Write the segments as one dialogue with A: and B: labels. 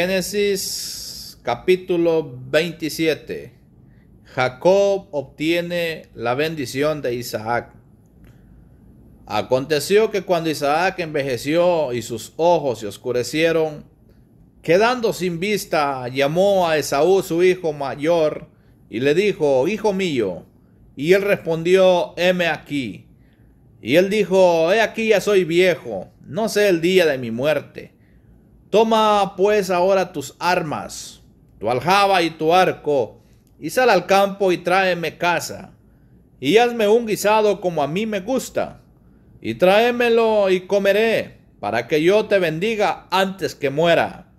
A: Génesis capítulo 27. Jacob obtiene la bendición de Isaac. Aconteció que cuando Isaac envejeció y sus ojos se oscurecieron, quedando sin vista, llamó a Esaú su hijo mayor y le dijo, Hijo mío, y él respondió, heme aquí. Y él dijo, he aquí ya soy viejo, no sé el día de mi muerte. Toma pues ahora tus armas, tu aljaba y tu arco, y sal al campo y tráeme casa, y hazme un guisado como a mí me gusta, y tráemelo y comeré, para que yo te bendiga antes que muera.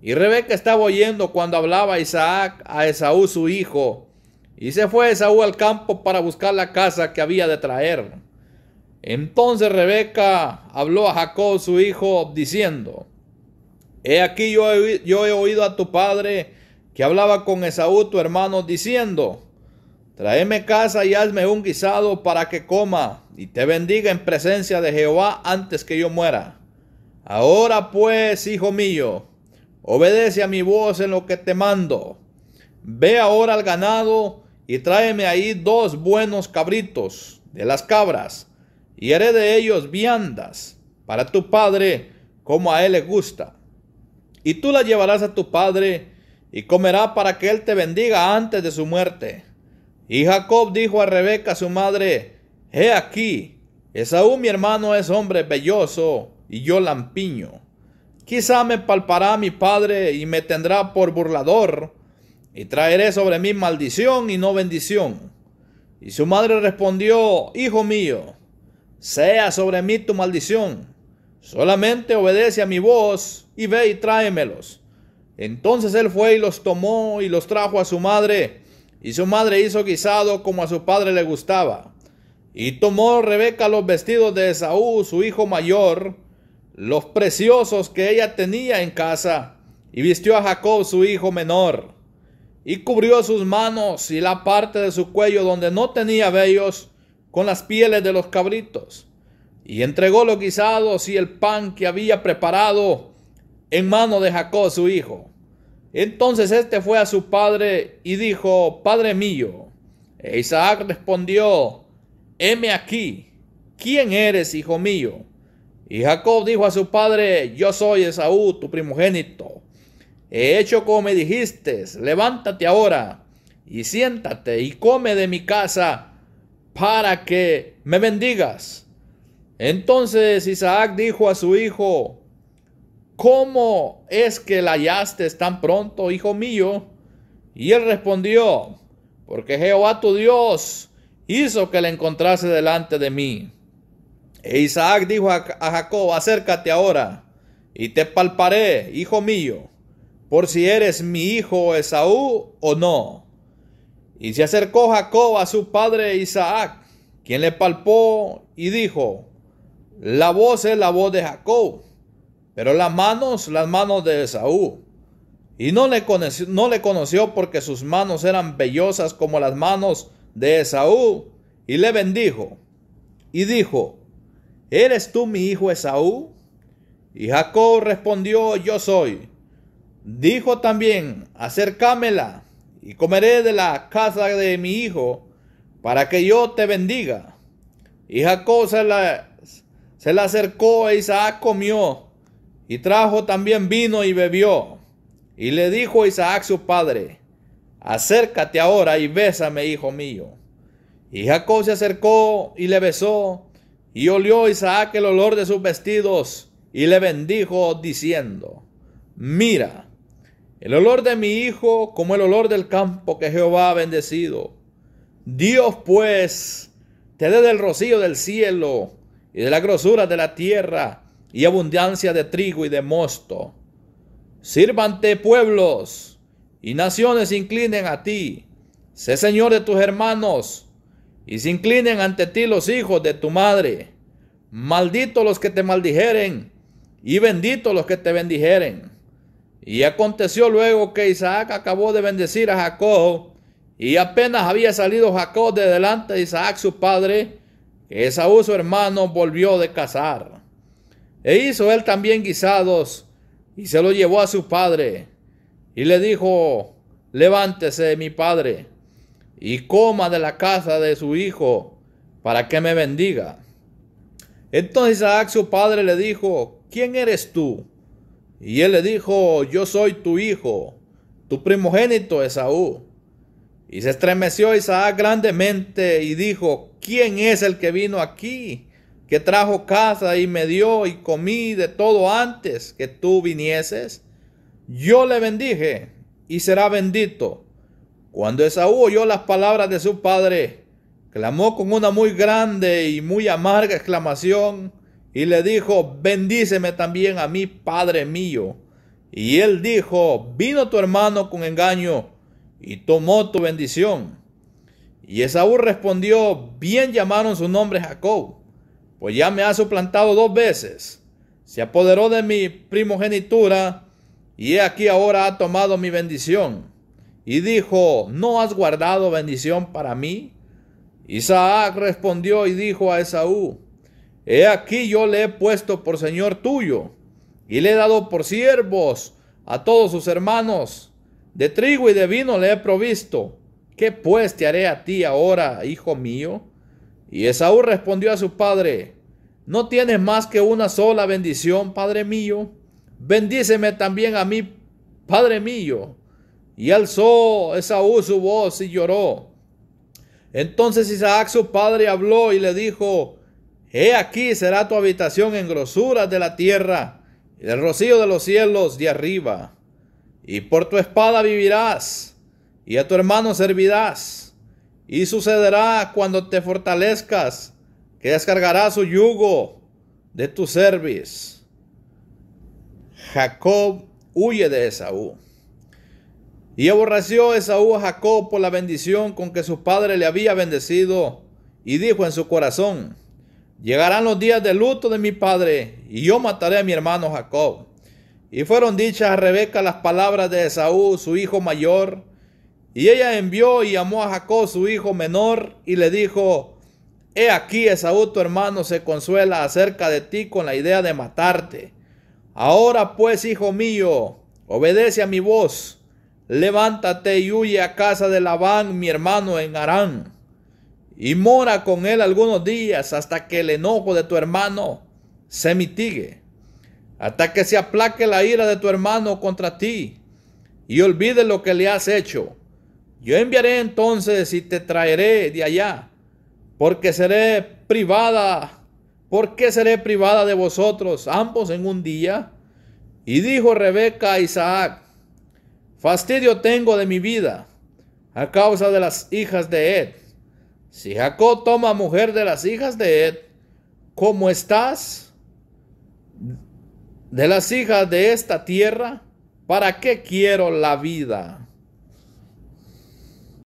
A: Y Rebeca estaba oyendo cuando hablaba Isaac a Esaú su hijo, y se fue Esaú al campo para buscar la casa que había de traer. Entonces Rebeca habló a Jacob su hijo diciendo, He aquí yo he, yo he oído a tu padre que hablaba con Esaú tu hermano diciendo, tráeme casa y hazme un guisado para que coma y te bendiga en presencia de Jehová antes que yo muera. Ahora pues, hijo mío, obedece a mi voz en lo que te mando. Ve ahora al ganado y tráeme ahí dos buenos cabritos de las cabras, y haré de ellos viandas para tu padre como a él le gusta y tú la llevarás a tu padre, y comerá para que él te bendiga antes de su muerte. Y Jacob dijo a Rebeca su madre, He aquí, Esaú mi hermano es hombre belloso, y yo lampiño. Quizá me palpará mi padre y me tendrá por burlador, y traeré sobre mí maldición y no bendición. Y su madre respondió, Hijo mío, sea sobre mí tu maldición Solamente obedece a mi voz y ve y tráemelos. Entonces él fue y los tomó y los trajo a su madre, y su madre hizo guisado como a su padre le gustaba. Y tomó Rebeca los vestidos de Esaú, su hijo mayor, los preciosos que ella tenía en casa, y vistió a Jacob, su hijo menor, y cubrió sus manos y la parte de su cuello donde no tenía vellos con las pieles de los cabritos y entregó los guisados y el pan que había preparado en mano de Jacob su hijo. Entonces este fue a su padre y dijo, Padre mío. E Isaac respondió, heme aquí, ¿quién eres, hijo mío? Y Jacob dijo a su padre, yo soy Esaú, tu primogénito. He hecho como me dijiste, levántate ahora y siéntate y come de mi casa para que me bendigas entonces Isaac dijo a su hijo, ¿cómo es que la hallaste tan pronto, hijo mío? Y él respondió, porque Jehová tu Dios hizo que la encontrase delante de mí. E Isaac dijo a Jacob, acércate ahora, y te palparé, hijo mío, por si eres mi hijo Esaú o no. Y se acercó Jacob a su padre Isaac, quien le palpó y dijo, la voz es la voz de Jacob, pero las manos, las manos de Esaú. Y no le, conoció, no le conoció porque sus manos eran vellosas como las manos de Esaú. Y le bendijo. Y dijo, ¿eres tú mi hijo Esaú? Y Jacob respondió, yo soy. Dijo también, acércamela y comeré de la casa de mi hijo para que yo te bendiga. Y Jacob se la se le acercó e Isaac comió y trajo también vino y bebió. Y le dijo Isaac su padre, acércate ahora y bésame, hijo mío. Y Jacob se acercó y le besó, y olió Isaac el olor de sus vestidos, y le bendijo, diciendo, mira, el olor de mi hijo como el olor del campo que Jehová ha bendecido. Dios pues te dé del rocío del cielo y de la grosura de la tierra, y abundancia de trigo y de mosto. Sírvante pueblos y naciones inclinen a ti. Sé señor de tus hermanos y se inclinen ante ti los hijos de tu madre. Malditos los que te maldijeren y bendito los que te bendijeren. Y aconteció luego que Isaac acabó de bendecir a Jacob y apenas había salido Jacob de delante de Isaac su padre Esaú su hermano volvió de cazar. E hizo él también guisados y se lo llevó a su padre. Y le dijo, levántese mi padre y coma de la casa de su hijo para que me bendiga. Entonces Isaac su padre le dijo, ¿quién eres tú? Y él le dijo, yo soy tu hijo, tu primogénito Esaú. Y se estremeció Isaac grandemente y dijo, ¿quién es el que vino aquí? que trajo casa y me dio y comí de todo antes que tú vinieses. Yo le bendije y será bendito. Cuando Esaú oyó las palabras de su padre, clamó con una muy grande y muy amarga exclamación y le dijo, bendíceme también a mí, padre mío. Y él dijo, vino tu hermano con engaño y tomó tu bendición. Y Esaú respondió, bien llamaron su nombre Jacob, pues ya me ha suplantado dos veces. Se apoderó de mi primogenitura y he aquí ahora ha tomado mi bendición. Y dijo, ¿no has guardado bendición para mí? Isaac respondió y dijo a Esaú, He aquí yo le he puesto por señor tuyo y le he dado por siervos a todos sus hermanos. De trigo y de vino le he provisto ¿Qué pues te haré a ti ahora, hijo mío? Y Esaú respondió a su padre, ¿no tienes más que una sola bendición, padre mío? Bendíceme también a mí, padre mío. Y alzó Esaú su voz y lloró. Entonces Isaac su padre habló y le dijo, He aquí será tu habitación en grosura de la tierra, y del rocío de los cielos de arriba, y por tu espada vivirás y a tu hermano servirás. Y sucederá cuando te fortalezcas, que descargará su yugo de tu cerviz. Jacob huye de Esaú. Y aborreció Esaú a Jacob por la bendición con que su padre le había bendecido, y dijo en su corazón, Llegarán los días de luto de mi padre, y yo mataré a mi hermano Jacob. Y fueron dichas a Rebeca las palabras de Esaú, su hijo mayor, y ella envió y llamó a Jacob su hijo menor y le dijo, He aquí Esaú tu hermano se consuela acerca de ti con la idea de matarte. Ahora pues, hijo mío, obedece a mi voz, levántate y huye a casa de Labán, mi hermano, en Harán, y mora con él algunos días hasta que el enojo de tu hermano se mitigue, hasta que se aplaque la ira de tu hermano contra ti, y olvide lo que le has hecho yo enviaré entonces y te traeré de allá, porque seré privada, porque seré privada de vosotros ambos en un día. Y dijo Rebeca a Isaac, fastidio tengo de mi vida a causa de las hijas de Ed. Si Jacob toma mujer de las hijas de Ed, ¿cómo estás? De las hijas de esta tierra, ¿para qué quiero la vida?